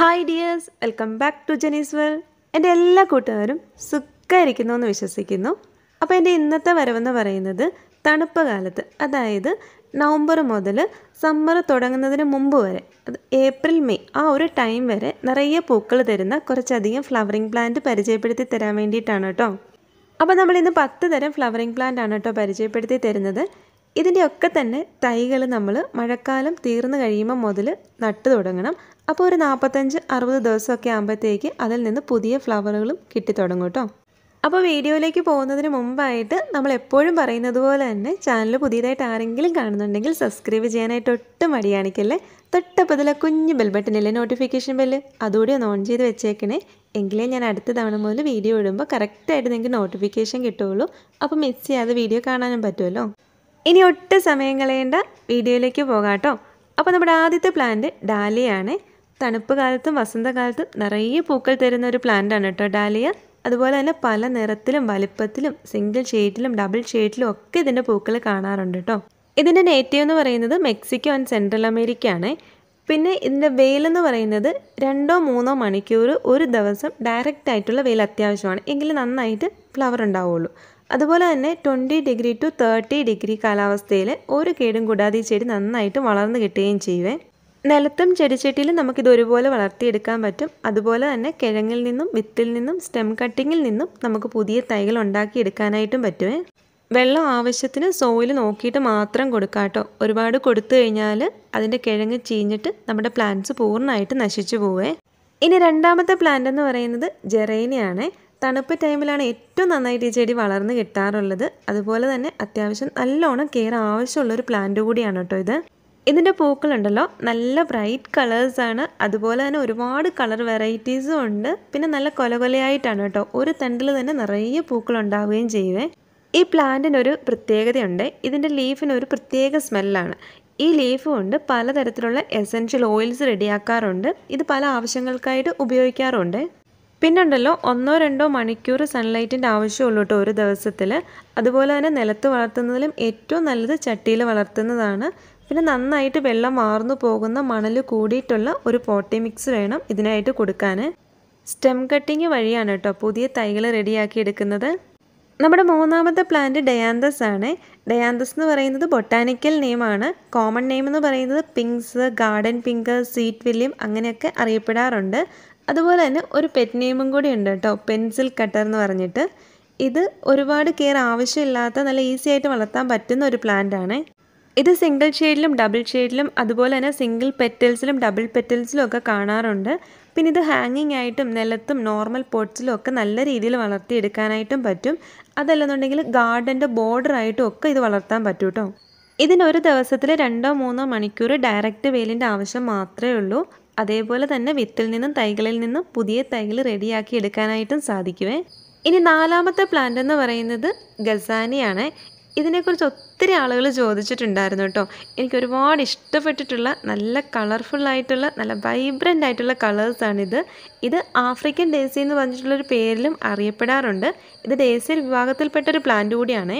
hi dears welcome back to ജനീസ് വെൽ എൻ്റെ എല്ലാ കൂട്ടുകാരും സുഖമായിരിക്കുന്നു എന്ന് വിശ്വസിക്കുന്നു അപ്പോൾ എൻ്റെ ഇന്നത്തെ വരവെന്ന് പറയുന്നത് തണുപ്പ് കാലത്ത് അതായത് നവംബർ മുതൽ സമ്മർ തുടങ്ങുന്നതിന് മുമ്പ് വരെ അത് ഏപ്രിൽ മെയ് ആ ഒരു ടൈം വരെ നിറയെ പൂക്കൾ തരുന്ന കുറച്ചധികം ഫ്ലവറിങ് പ്ലാന്റ് പരിചയപ്പെടുത്തി തരാൻ വേണ്ടിയിട്ടാണ് കേട്ടോ അപ്പോൾ നമ്മളിന്ന് പത്ത് തരം ഫ്ലവറിങ് പ്ലാന്റ് ആണ് കേട്ടോ പരിചയപ്പെടുത്തി തരുന്നത് ഇതിൻ്റെയൊക്കെ തന്നെ തൈകൾ നമ്മൾ മഴക്കാലം തീർന്നു കഴിയുമ്പോൾ മുതൽ നട്ടു തുടങ്ങണം അപ്പോൾ ഒരു നാൽപ്പത്തഞ്ച് അറുപത് ദിവസമൊക്കെ ആകുമ്പോഴത്തേക്ക് അതിൽ നിന്ന് പുതിയ ഫ്ലവറുകളും കിട്ടിത്തുടങ്ങും കേട്ടോ അപ്പോൾ വീഡിയോയിലേക്ക് പോകുന്നതിന് മുമ്പായിട്ട് നമ്മൾ എപ്പോഴും പറയുന്നത് പോലെ തന്നെ ചാനൽ പുതിയതായിട്ട് ആരെങ്കിലും കാണുന്നുണ്ടെങ്കിൽ സബ്സ്ക്രൈബ് ചെയ്യാനായിട്ട് ഒട്ടും മടിയാണിക്കല്ലേ തൊട്ടപ്പതിലെ കുഞ്ഞ് ബെൽ ബട്ടണില്ലേ നോട്ടിഫിക്കേഷൻ ബെല്ല് അതുകൂടി ഒന്ന് ഓൺ ചെയ്ത് വെച്ചേക്കണേ എങ്കിലേ ഞാൻ അടുത്ത തവണ മുതൽ വീഡിയോ ഇടുമ്പോൾ കറക്റ്റായിട്ട് നിങ്ങൾക്ക് നോട്ടിഫിക്കേഷൻ കിട്ടുകയുള്ളൂ അപ്പോൾ മിസ് ചെയ്യാതെ വീഡിയോ കാണാനും പറ്റുമല്ലോ ഇനി ഒട്ട് സമയം കളയേണ്ട വീഡിയോയിലേക്ക് പോകാട്ടോ അപ്പോൾ നമ്മുടെ ആദ്യത്തെ പ്ലാന്റ് ഡാലിയാണ് തണുപ്പ് കാലത്തും വസന്തകാലത്തും നിറയെ പൂക്കൾ തരുന്ന ഒരു പ്ലാന്റാണ് കേട്ടോ ഡാലിയ അതുപോലെ തന്നെ പല നിറത്തിലും വലിപ്പത്തിലും സിംഗിൾ ഷെയ്റ്റിലും ഡബിൾ ഷെയ്റ്റിലും ഒക്കെ ഇതിൻ്റെ പൂക്കൾ കാണാറുണ്ട് കേട്ടോ ഇതിൻ്റെ നേറ്റീവ് എന്ന് പറയുന്നത് മെക്സിക്കോ ആൻഡ് സെൻട്രൽ അമേരിക്ക ആണ് പിന്നെ ഇതിൻ്റെ വെയിലെന്ന് പറയുന്നത് രണ്ടോ മൂന്നോ മണിക്കൂർ ഒരു ദിവസം ഡയറക്റ്റ് ആയിട്ടുള്ള വെയിൽ അത്യാവശ്യമാണ് എങ്കിൽ നന്നായിട്ട് ഫ്ലവർ ഉണ്ടാവുള്ളൂ അതുപോലെ തന്നെ twenty degree to thirty degree കാലാവസ്ഥയിൽ ഒരു കേടും കൂടാതെ ഈ ചെടി നന്നായിട്ട് വളർന്നു കിട്ടുകയും ചെയ്യുവേ നിലത്തും ചെടിച്ചട്ടിയിലും നമുക്കിത് ഒരുപോലെ വളർത്തിയെടുക്കാൻ പറ്റും അതുപോലെ തന്നെ കിഴങ്ങിൽ നിന്നും വിത്തിൽ നിന്നും സ്റ്റെം കട്ടിങ്ങിൽ നിന്നും നമുക്ക് പുതിയ തൈകൾ ഉണ്ടാക്കിയെടുക്കാനായിട്ടും പറ്റുമേ വെള്ളം ആവശ്യത്തിന് സോയിൽ നോക്കിയിട്ട് മാത്രം കൊടുക്കാം കേട്ടോ ഒരുപാട് കൊടുത്തു കഴിഞ്ഞാൽ അതിൻ്റെ കിഴങ്ങ് ചീഞ്ഞിട്ട് നമ്മുടെ പ്ലാന്റ്സ് പൂർണ്ണമായിട്ട് നശിച്ചു പോവേ ഇനി രണ്ടാമത്തെ പ്ലാന്റ് എന്ന് പറയുന്നത് ജെറേനയാണ് തണുപ്പ് ടൈമിലാണ് ഏറ്റവും നന്നായിട്ട് ഈ ചെടി വളർന്ന് കിട്ടാറുള്ളത് അതുപോലെ തന്നെ അത്യാവശ്യം നല്ലോണം കെയർ ഒരു പ്ലാന്റ് കൂടിയാണ് കേട്ടോ ഇത് ഇതിൻ്റെ പൂക്കളുണ്ടല്ലോ നല്ല ബ്രൈറ്റ് കളേഴ്സാണ് അതുപോലെ തന്നെ ഒരുപാട് കളർ വെറൈറ്റീസും ഉണ്ട് പിന്നെ നല്ല കൊല കൊലയായിട്ടാണ് കേട്ടോ ഒരു തണ്ടിൽ തന്നെ നിറയെ പൂക്കളുണ്ടാവുകയും ചെയ്യുവേ ഈ പ്ലാന്റിനൊരു പ്രത്യേകതയുണ്ട് ഇതിൻ്റെ ലീഫിന് ഒരു പ്രത്യേക സ്മെല്ലാണ് ഈ ലീഫ് കൊണ്ട് പലതരത്തിലുള്ള എസൻഷ്യൽ ഓയിൽസ് റെഡിയാക്കാറുണ്ട് ഇത് പല ആവശ്യങ്ങൾക്കായിട്ട് ഉപയോഗിക്കാറുണ്ട് പിന്നുണ്ടല്ലോ ഒന്നോ രണ്ടോ മണിക്കൂർ സൺലൈറ്റിൻ്റെ ആവശ്യമുള്ളൂ കേട്ടോ ഒരു ദിവസത്തിൽ അതുപോലെ തന്നെ നിലത്ത് വളർത്തുന്നതിലും ഏറ്റവും നല്ലത് ചട്ടിയിൽ വളർത്തുന്നതാണ് പിന്നെ നന്നായിട്ട് വെള്ളം മാർന്നു പോകുന്ന മണൽ കൂടിയിട്ടുള്ള ഒരു പോട്ടി മിക്സ് വേണം ഇതിനായിട്ട് കൊടുക്കാൻ സ്റ്റെം കട്ടിങ് വഴിയാണ് കേട്ടോ പുതിയ തൈകൾ റെഡിയാക്കി എടുക്കുന്നത് നമ്മുടെ മൂന്നാമത്തെ പ്ലാന്റ് ഡയാന്തസ് ആണ് ഡയാന്തസ് എന്ന് പറയുന്നത് ബൊട്ടാനിക്കൽ നെയിമാണ് കോമൺ നെയിം എന്ന് പറയുന്നത് pinks garden pink sweet William അങ്ങനെയൊക്കെ അറിയപ്പെടാറുണ്ട് അതുപോലെ തന്നെ ഒരു പെറ്റ് നെയിമും കൂടി ഉണ്ട് കേട്ടോ പെൻസിൽ കട്ടർ എന്ന് പറഞ്ഞിട്ട് ഇത് ഒരുപാട് കെയർ ആവശ്യമില്ലാത്ത നല്ല ഈസി ആയിട്ട് വളർത്താൻ പറ്റുന്ന ഒരു പ്ലാന്റ് ആണ് ഇത് സിംഗിൾ ഷെയ്ഡിലും ഡബിൾ ഷെയ്ഡിലും അതുപോലെ തന്നെ സിംഗിൾ പെറ്റൽസിലും ഡബിൾ പെറ്റൽസിലും ഒക്കെ കാണാറുണ്ട് പിന്നെ ഇത് ഹാങ്ങിങ് ആയിട്ടും നിലത്തും നോർമൽ പോട്ട്സിലും ഒക്കെ നല്ല രീതിയിൽ വളർത്തിയെടുക്കാനായിട്ടും പറ്റും അതല്ലെന്നുണ്ടെങ്കിൽ ഗാർഡൻ്റെ ബോർഡറായിട്ടും ഒക്കെ ഇത് വളർത്താൻ പറ്റും കേട്ടോ ഇതിനൊരു ദിവസത്തിൽ രണ്ടോ മൂന്നോ മണിക്കൂർ ഡയറക്റ്റ് വെയിലിൻ്റെ ആവശ്യം മാത്രമേ ഉള്ളൂ അതേപോലെ തന്നെ വിത്തിൽ നിന്നും തൈകളിൽ നിന്നും പുതിയ തൈകൾ റെഡിയാക്കി എടുക്കാനായിട്ടും സാധിക്കുമേ ഇനി നാലാമത്തെ പ്ലാന്റ് എന്ന് പറയുന്നത് ഗസാനിയാണ് ഇതിനെക്കുറിച്ച് ഒത്തിരി ആളുകൾ ചോദിച്ചിട്ടുണ്ടായിരുന്നു കേട്ടോ എനിക്ക് ഒരുപാട് ഇഷ്ടപ്പെട്ടിട്ടുള്ള നല്ല കളർഫുള്ളായിട്ടുള്ള നല്ല വൈബ്രൻ്റ് ആയിട്ടുള്ള കളേഴ്സാണിത് ഇത് ആഫ്രിക്കൻ ഡേസി എന്ന് പറഞ്ഞിട്ടുള്ളൊരു പേരിലും അറിയപ്പെടാറുണ്ട് ഇത് ഡേസി വിഭാഗത്തിൽപ്പെട്ട ഒരു പ്ലാന്റ് കൂടിയാണ്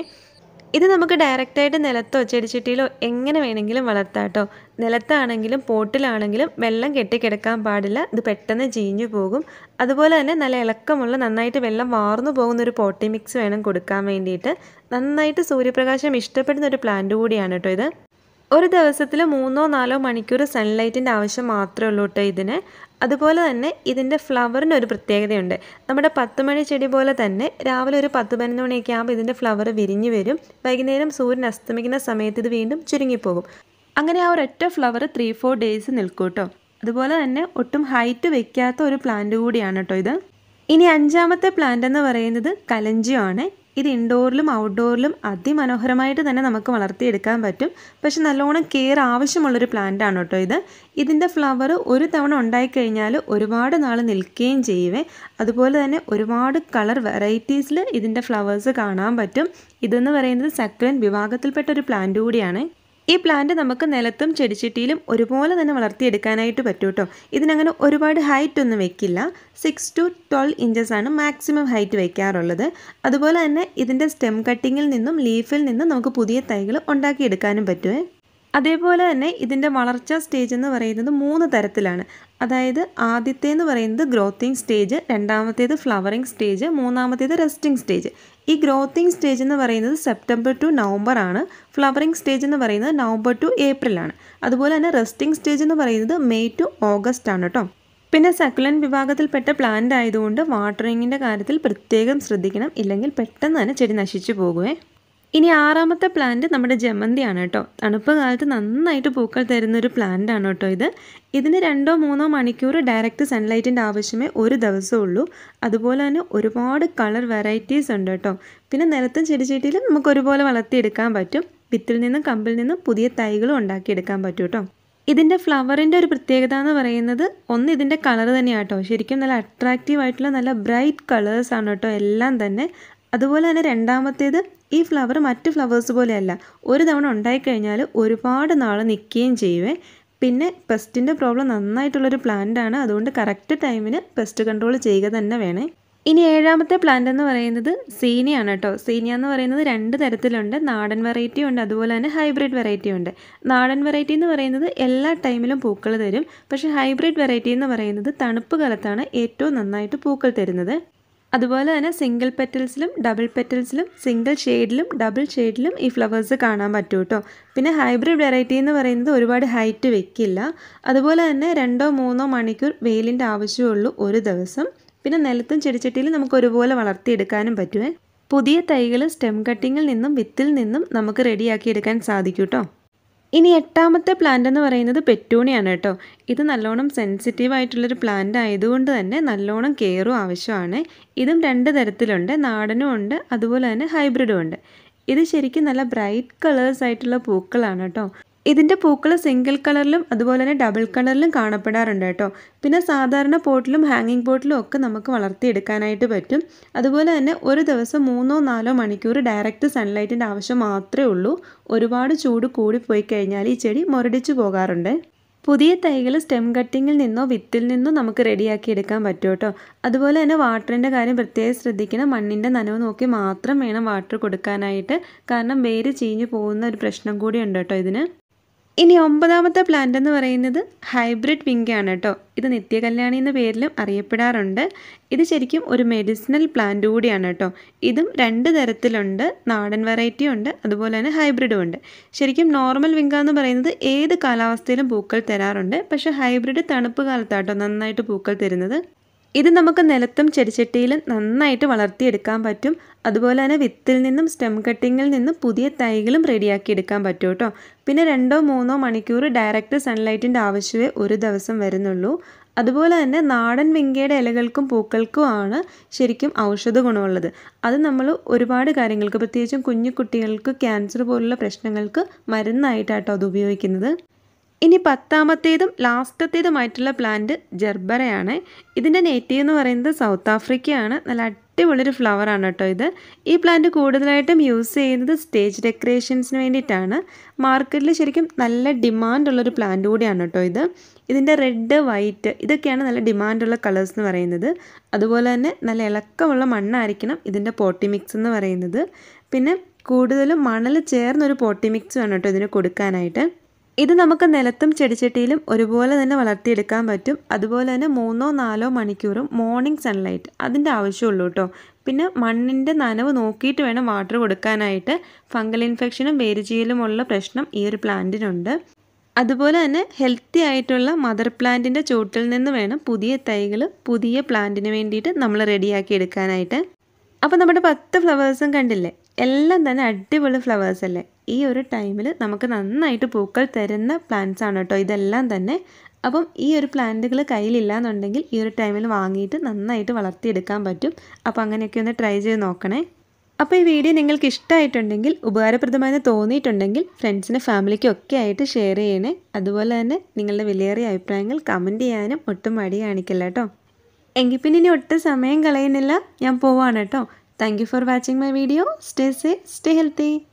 ഇത് നമുക്ക് ഡയറക്റ്റായിട്ട് നിലത്തോ ചെടിച്ചട്ടിയിലോ എങ്ങനെ വേണമെങ്കിലും വളർത്താം കേട്ടോ നിലത്താണെങ്കിലും പോട്ടിലാണെങ്കിലും വെള്ളം കെട്ടിക്കിടക്കാൻ പാടില്ല ഇത് പെട്ടെന്ന് ചീഞ്ഞു പോകും അതുപോലെ തന്നെ നല്ല ഇളക്കമുള്ള നന്നായിട്ട് വെള്ളം വാർന്നു പോകുന്ന ഒരു പോട്ടി മിക്സ് വേണം കൊടുക്കാൻ വേണ്ടിയിട്ട് നന്നായിട്ട് സൂര്യപ്രകാശം ഇഷ്ടപ്പെടുന്ന ഒരു പ്ലാന്റ് കൂടിയാണ് കേട്ടോ ഇത് ഒരു ദിവസത്തിൽ മൂന്നോ നാലോ മണിക്കൂർ സൺലൈറ്റിൻ്റെ ആവശ്യം മാത്രമേ ഉള്ളൂ കേട്ടോ ഇതിന് അതുപോലെ തന്നെ ഇതിൻ്റെ ഫ്ലവറിന് ഒരു പ്രത്യേകതയുണ്ട് നമ്മുടെ പത്ത് മണി ചെടി പോലെ തന്നെ രാവിലെ ഒരു പത്ത് പതിനൊന്ന് മണിയൊക്കെ ആകുമ്പോൾ ഇതിൻ്റെ ഫ്ലവർ വിരിഞ്ഞു വരും വൈകുന്നേരം സൂര്യൻ അസ്തമിക്കുന്ന സമയത്ത് ഇത് വീണ്ടും ചുരുങ്ങിപ്പോകും അങ്ങനെ ആ ഒരൊറ്റ ഫ്ലവർ ത്രീ ഫോർ ഡേയ്സ് നിൽക്കും കേട്ടോ അതുപോലെ തന്നെ ഒട്ടും ഹൈറ്റ് വെക്കാത്ത ഒരു പ്ലാന്റ് കൂടിയാണ് കേട്ടോ ഇത് ഇനി അഞ്ചാമത്തെ പ്ലാന്റ് എന്ന് പറയുന്നത് കലഞ്ചിയാണ് ഇത് ഇൻഡോറിലും ഔട്ട്ഡോറിലും അതിമനോഹരമായിട്ട് തന്നെ നമുക്ക് വളർത്തിയെടുക്കാൻ പറ്റും പക്ഷെ നല്ലോണം കെയർ ആവശ്യമുള്ളൊരു പ്ലാന്റ് ആണ് കേട്ടോ ഇത് ഇതിൻ്റെ ഫ്ലവർ ഒരു തവണ ഉണ്ടായിക്കഴിഞ്ഞാൽ ഒരുപാട് നാൾ നിൽക്കുകയും ചെയ്യുവേ അതുപോലെ തന്നെ ഒരുപാട് കളർ വെറൈറ്റീസിൽ ഇതിൻ്റെ ഫ്ലവേഴ്സ് കാണാൻ പറ്റും ഇതെന്ന് പറയുന്നത് സക്രൻ വിഭാഗത്തിൽപ്പെട്ട ഒരു പ്ലാന്റ് കൂടിയാണ് ഈ പ്ലാന്റ് നമുക്ക് നിലത്തും ചെടിച്ചട്ടിയിലും ഒരുപോലെ തന്നെ വളർത്തിയെടുക്കാനായിട്ട് പറ്റും കേട്ടോ ഇതിനങ്ങനെ ഒരുപാട് ഹൈറ്റ് ഒന്നും വെക്കില്ല സിക്സ് ടു ട്വൽവ് ഇഞ്ചസ് ആണ് മാക്സിമം ഹൈറ്റ് വയ്ക്കാറുള്ളത് അതുപോലെ തന്നെ ഇതിൻ്റെ സ്റ്റെം കട്ടിങ്ങിൽ നിന്നും ലീഫിൽ നിന്നും നമുക്ക് പുതിയ തൈകൾ ഉണ്ടാക്കിയെടുക്കാനും പറ്റുമേ അതേപോലെ തന്നെ ഇതിൻ്റെ വളർച്ചാ സ്റ്റേജ് എന്ന് പറയുന്നത് മൂന്ന് തരത്തിലാണ് അതായത് ആദ്യത്തേന്ന് പറയുന്നത് ഗ്രോത്തിങ് സ്റ്റേജ് രണ്ടാമത്തേത് ഫ്ലവറിങ് സ്റ്റേജ് മൂന്നാമത്തേത് റെസ്റ്റിംഗ് സ്റ്റേജ് ഈ ഗ്രോത്തിങ് സ്റ്റേജ് എന്ന് പറയുന്നത് സെപ്റ്റംബർ ടു നവംബർ ആണ് ഫ്ലവറിങ് സ്റ്റേജ് എന്ന് പറയുന്നത് നവംബർ ടു ഏപ്രിൽ ആണ് അതുപോലെ തന്നെ റെസ്റ്റിംഗ് സ്റ്റേജ് എന്ന് പറയുന്നത് മെയ് ടു ഓഗസ്റ്റ് ആണ് കേട്ടോ പിന്നെ സക്കുലൻ വിഭാഗത്തിൽപ്പെട്ട പ്ലാന്റ് ആയതുകൊണ്ട് വാട്ടറിങ്ങിൻ്റെ കാര്യത്തിൽ പ്രത്യേകം ശ്രദ്ധിക്കണം ഇല്ലെങ്കിൽ പെട്ടെന്ന് തന്നെ ചെടി നശിച്ചു പോകുമേ ഇനി ആറാമത്തെ പ്ലാന്റ് നമ്മുടെ ജമന്തിയാണ് കേട്ടോ തണുപ്പ് കാലത്ത് നന്നായിട്ട് പൂക്കൾ തരുന്ന ഒരു പ്ലാന്റ് ആണ് കേട്ടോ ഇത് ഇതിന് രണ്ടോ മൂന്നോ മണിക്കൂർ ഡയറക്റ്റ് സൺലൈറ്റിൻ്റെ ആവശ്യമേ ഒരു ദിവസമുള്ളൂ അതുപോലെ തന്നെ ഒരുപാട് കളർ വെറൈറ്റീസ് ഉണ്ട് കേട്ടോ പിന്നെ നിലത്തും ചെടിച്ചീട്ടിയിലും നമുക്ക് ഒരുപോലെ വളർത്തിയെടുക്കാൻ പറ്റും വിത്തിൽ നിന്നും കമ്പിൽ നിന്നും പുതിയ തൈകളും ഉണ്ടാക്കിയെടുക്കാൻ പറ്റും കേട്ടോ ഇതിൻ്റെ ഫ്ലവറിൻ്റെ ഒരു പ്രത്യേകത എന്ന് പറയുന്നത് ഒന്ന് ഇതിൻ്റെ കളർ തന്നെയാണ് കേട്ടോ ശരിക്കും നല്ല അട്രാക്റ്റീവ് ആയിട്ടുള്ള നല്ല ബ്രൈറ്റ് കളേഴ്സാണ് കേട്ടോ എല്ലാം തന്നെ അതുപോലെ തന്നെ രണ്ടാമത്തേത് ഈ ഫ്ലവർ മറ്റ് ഫ്ലവേഴ്സ് പോലെയല്ല ഒരു തവണ ഉണ്ടായിക്കഴിഞ്ഞാൽ ഒരുപാട് നാൾ നിൽക്കുകയും ചെയ്യുവേ പിന്നെ പെസ്റ്റിൻ്റെ പ്രോബ്ലം നന്നായിട്ടുള്ളൊരു ആണ് അതുകൊണ്ട് കറക്റ്റ് ടൈമിന് പെസ്റ്റ് കൺട്രോൾ ചെയ്യുക തന്നെ വേണേ ഇനി ഏഴാമത്തെ പ്ലാന്റ് എന്ന് പറയുന്നത് സീനിയാണ് കേട്ടോ സീനിയ എന്ന് പറയുന്നത് രണ്ട് തരത്തിലുണ്ട് നാടൻ വെറൈറ്റി ഉണ്ട് അതുപോലെ തന്നെ ഹൈബ്രിഡ് വെറൈറ്റി ഉണ്ട് നാടൻ വെറൈറ്റി എന്ന് പറയുന്നത് എല്ലാ ടൈമിലും പൂക്കൾ തരും പക്ഷേ ഹൈബ്രിഡ് വെറൈറ്റി എന്ന് പറയുന്നത് തണുപ്പ് കാലത്താണ് ഏറ്റവും നന്നായിട്ട് പൂക്കൾ തരുന്നത് അതുപോലെ തന്നെ സിംഗിൾ പെറ്റൽസിലും ഡബിൾ പെറ്റൽസിലും സിംഗിൾ ഷെയ്ഡിലും ഡബിൾ ഷെയ്ഡിലും ഈ ഫ്ലവേഴ്സ് കാണാൻ പറ്റും കേട്ടോ പിന്നെ ഹൈബ്രിഡ് വെറൈറ്റി എന്ന് പറയുന്നത് ഒരുപാട് ഹൈറ്റ് വെക്കില്ല അതുപോലെ തന്നെ രണ്ടോ മൂന്നോ മണിക്കൂർ വെയിലിൻ്റെ ആവശ്യമുള്ളൂ ഒരു ദിവസം പിന്നെ നിലത്തും ചെടിച്ചട്ടിയിലും നമുക്ക് ഒരുപോലെ വളർത്തിയെടുക്കാനും പറ്റുമേ പുതിയ തൈകൾ സ്റ്റെം കട്ടിങ്ങിൽ നിന്നും വിത്തിൽ നിന്നും നമുക്ക് റെഡിയാക്കിയെടുക്കാൻ സാധിക്കും കേട്ടോ ഇനി എട്ടാമത്തെ പ്ലാന്റ് എന്ന് പറയുന്നത് പെറ്റൂണിയാണ് കേട്ടോ ഇത് നല്ലോണം സെൻസിറ്റീവ് ആയിട്ടുള്ളൊരു പ്ലാന്റ് ആയതുകൊണ്ട് തന്നെ നല്ലോണം കെയറും ആവശ്യമാണ് ഇതും രണ്ട് തരത്തിലുണ്ട് നാടനും ഉണ്ട് അതുപോലെ തന്നെ ഹൈബ്രിഡും ഉണ്ട് ഇത് ശരിക്കും നല്ല ബ്രൈറ്റ് കളേഴ്സ് ആയിട്ടുള്ള പൂക്കളാണ് കേട്ടോ ഇതിൻ്റെ പൂക്കൾ സിംഗിൾ കളറിലും അതുപോലെ തന്നെ ഡബിൾ കളറിലും കാണപ്പെടാറുണ്ട് കേട്ടോ പിന്നെ സാധാരണ പോട്ടിലും ഹാങ്ങിങ് പോട്ടിലും ഒക്കെ നമുക്ക് വളർത്തിയെടുക്കാനായിട്ട് പറ്റും അതുപോലെ തന്നെ ഒരു ദിവസം മൂന്നോ നാലോ മണിക്കൂർ ഡയറക്റ്റ് സൺലൈറ്റിൻ്റെ ആവശ്യം മാത്രമേ ഉള്ളൂ ഒരുപാട് ചൂട് കൂടിപ്പോയി കഴിഞ്ഞാൽ ഈ ചെടി മുരടിച്ചു പോകാറുണ്ട് പുതിയ തൈകൾ സ്റ്റെം കട്ടിങ്ങിൽ നിന്നോ വിത്തിൽ നിന്നോ നമുക്ക് റെഡിയാക്കി എടുക്കാൻ പറ്റും കേട്ടോ അതുപോലെ തന്നെ വാട്ടറിൻ്റെ കാര്യം പ്രത്യേകം ശ്രദ്ധിക്കണം മണ്ണിൻ്റെ നനവ് നോക്കി മാത്രം വേണം വാട്ടർ കൊടുക്കാനായിട്ട് കാരണം വേര് ചീഞ്ഞു പോകുന്ന ഒരു പ്രശ്നം കൂടി ഉണ്ട് കേട്ടോ ഇതിന് ഇനി ഒമ്പതാമത്തെ പ്ലാന്റ് എന്ന് പറയുന്നത് ഹൈബ്രിഡ് വിങ്കയാണ് കേട്ടോ ഇത് നിത്യകല്യാണി എന്ന പേരിലും അറിയപ്പെടാറുണ്ട് ഇത് ശരിക്കും ഒരു മെഡിസിനൽ പ്ലാന്റ് കൂടിയാണ് കേട്ടോ ഇതും രണ്ട് തരത്തിലുണ്ട് നാടൻ വെറൈറ്റി ഉണ്ട് അതുപോലെ തന്നെ ഹൈബ്രിഡും ഉണ്ട് ശരിക്കും നോർമൽ വിങ്ക എന്ന് പറയുന്നത് ഏത് കാലാവസ്ഥയിലും പൂക്കൾ തരാറുണ്ട് പക്ഷേ ഹൈബ്രിഡ് തണുപ്പ് കാലത്താട്ടോ നന്നായിട്ട് പൂക്കൾ തരുന്നത് ഇത് നമുക്ക് നിലത്തും ചെടിച്ചട്ടിയിലും നന്നായിട്ട് വളർത്തിയെടുക്കാൻ പറ്റും അതുപോലെ തന്നെ വിത്തിൽ നിന്നും സ്റ്റെം കട്ടിങ്ങിൽ നിന്നും പുതിയ തൈകളും റെഡിയാക്കി എടുക്കാൻ പറ്റും കേട്ടോ പിന്നെ രണ്ടോ മൂന്നോ മണിക്കൂർ ഡയറക്റ്റ് സൺലൈറ്റിൻ്റെ ആവശ്യമേ ഒരു ദിവസം വരുന്നുള്ളൂ അതുപോലെ തന്നെ നാടൻ വിങ്കയുടെ ഇലകൾക്കും പൂക്കൾക്കും ആണ് ശരിക്കും ഔഷധ ഗുണമുള്ളത് അത് നമ്മൾ ഒരുപാട് കാര്യങ്ങൾക്ക് പ്രത്യേകിച്ചും കുഞ്ഞു കുട്ടികൾക്ക് ക്യാൻസർ പോലുള്ള പ്രശ്നങ്ങൾക്ക് മരുന്നായിട്ടാട്ടോ അത് ഉപയോഗിക്കുന്നത് ഇനി പത്താമത്തേതും ലാസ്റ്റത്തേതുമായിട്ടുള്ള പ്ലാന്റ് ജർബറയാണ് ഇതിൻ്റെ നേറ്റീവ് എന്ന് പറയുന്നത് സൗത്ത് ആഫ്രിക്കയാണ് നല്ല അടിപൊളിയൊരു ഫ്ലവറാണ് കേട്ടോ ഇത് ഈ പ്ലാന്റ് കൂടുതലായിട്ടും യൂസ് ചെയ്യുന്നത് സ്റ്റേജ് ഡെക്കറേഷൻസിന് വേണ്ടിയിട്ടാണ് മാർക്കറ്റിൽ ശരിക്കും നല്ല ഡിമാൻഡുള്ളൊരു പ്ലാന്റ് കൂടിയാണ് കേട്ടോ ഇത് ഇതിൻ്റെ റെഡ് വൈറ്റ് ഇതൊക്കെയാണ് നല്ല ഡിമാൻഡുള്ള കളേഴ്സ് എന്ന് പറയുന്നത് അതുപോലെ തന്നെ നല്ല ഇളക്കമുള്ള മണ്ണായിരിക്കണം ഇതിൻ്റെ പോട്ടി മിക്സ് എന്ന് പറയുന്നത് പിന്നെ കൂടുതലും മണൽ ചേർന്നൊരു പോട്ടി മിക്സ് വേണം കേട്ടോ ഇതിന് കൊടുക്കാനായിട്ട് ഇത് നമുക്ക് നിലത്തും ചെടിച്ചട്ടിയിലും ഒരുപോലെ തന്നെ വളർത്തിയെടുക്കാൻ പറ്റും അതുപോലെ തന്നെ മൂന്നോ നാലോ മണിക്കൂറും മോർണിംഗ് സൺലൈറ്റ് അതിൻ്റെ ആവശ്യമുള്ളൂ കേട്ടോ പിന്നെ മണ്ണിൻ്റെ നനവ് നോക്കിയിട്ട് വേണം വാട്ടർ കൊടുക്കാനായിട്ട് ഫംഗൽ ഇൻഫെക്ഷനും വേരുചീയലുമുള്ള പ്രശ്നം ഈ ഒരു പ്ലാന്റിനുണ്ട് അതുപോലെ തന്നെ ഹെൽത്തി ആയിട്ടുള്ള മദർ പ്ലാന്റിൻ്റെ ചുവട്ടിൽ നിന്ന് വേണം പുതിയ തൈകൾ പുതിയ പ്ലാന്റിന് വേണ്ടിയിട്ട് നമ്മൾ റെഡിയാക്കി എടുക്കാനായിട്ട് അപ്പോൾ നമ്മുടെ പത്ത് ഫ്ലവേഴ്സും കണ്ടില്ലേ എല്ലാം തന്നെ അടിപൊളി ഫ്ലവേഴ്സ് അല്ലേ ഈ ഒരു ടൈമിൽ നമുക്ക് നന്നായിട്ട് പൂക്കൾ തരുന്ന പ്ലാന്റ്സ് ആണ് കേട്ടോ ഇതെല്ലാം തന്നെ അപ്പം ഈ ഒരു പ്ലാന്റുകൾ കയ്യിലില്ല എന്നുണ്ടെങ്കിൽ ഈ ഒരു ടൈമിൽ വാങ്ങിയിട്ട് നന്നായിട്ട് വളർത്തിയെടുക്കാൻ പറ്റും അപ്പോൾ അങ്ങനെയൊക്കെ ഒന്ന് ട്രൈ ചെയ്ത് നോക്കണേ അപ്പോൾ ഈ വീഡിയോ നിങ്ങൾക്ക് ഇഷ്ടമായിട്ടുണ്ടെങ്കിൽ ഉപകാരപ്രദമായി തോന്നിയിട്ടുണ്ടെങ്കിൽ ഫ്രണ്ട്സിന് ഫാമിലിക്കും ഒക്കെ ആയിട്ട് ഷെയർ ചെയ്യണേ അതുപോലെ തന്നെ നിങ്ങളുടെ വിലയേറിയ അഭിപ്രായങ്ങൾ കമൻറ്റ് ചെയ്യാനും ഒട്ടും മടി കാണിക്കില്ല കേട്ടോ എങ്കിൽ പിന്നെ ഇനി ഒട്ടും സമയം കളയുന്നില്ല ഞാൻ പോവാണ് കേട്ടോ thank you for watching my video stay safe stay healthy